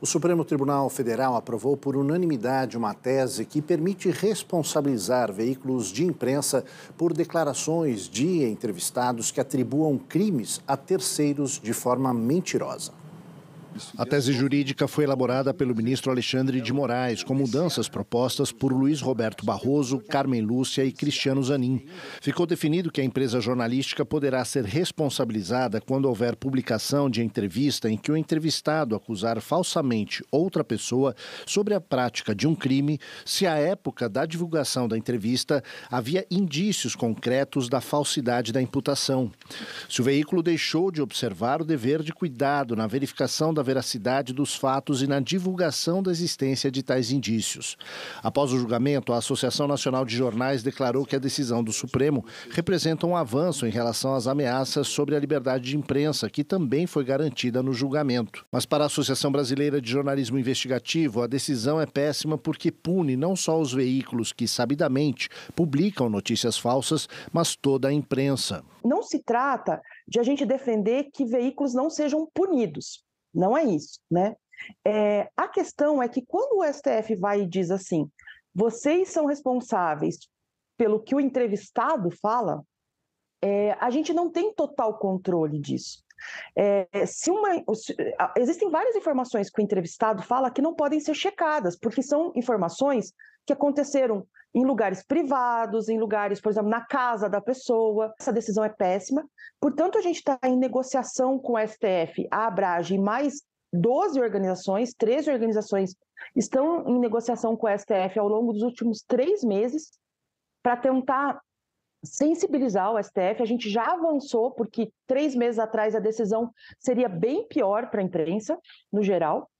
O Supremo Tribunal Federal aprovou por unanimidade uma tese que permite responsabilizar veículos de imprensa por declarações de entrevistados que atribuam crimes a terceiros de forma mentirosa. A tese jurídica foi elaborada pelo ministro Alexandre de Moraes, com mudanças propostas por Luiz Roberto Barroso, Carmen Lúcia e Cristiano Zanin. Ficou definido que a empresa jornalística poderá ser responsabilizada quando houver publicação de entrevista em que o entrevistado acusar falsamente outra pessoa sobre a prática de um crime, se à época da divulgação da entrevista havia indícios concretos da falsidade da imputação. Se o veículo deixou de observar o dever de cuidado na verificação da veracidade dos fatos e na divulgação da existência de tais indícios. Após o julgamento, a Associação Nacional de Jornais declarou que a decisão do Supremo representa um avanço em relação às ameaças sobre a liberdade de imprensa, que também foi garantida no julgamento. Mas para a Associação Brasileira de Jornalismo Investigativo, a decisão é péssima porque pune não só os veículos que sabidamente publicam notícias falsas, mas toda a imprensa. Não se trata de a gente defender que veículos não sejam punidos. Não é isso, né? É, a questão é que quando o STF vai e diz assim, vocês são responsáveis pelo que o entrevistado fala, é, a gente não tem total controle disso. É, se uma, se, existem várias informações que o entrevistado fala que não podem ser checadas, porque são informações que aconteceram em lugares privados, em lugares, por exemplo, na casa da pessoa. Essa decisão é péssima. Portanto, a gente está em negociação com a STF, a Abrage e mais 12 organizações, 13 organizações estão em negociação com a STF ao longo dos últimos três meses para tentar sensibilizar o STF. A gente já avançou, porque três meses atrás a decisão seria bem pior para a imprensa, no geral.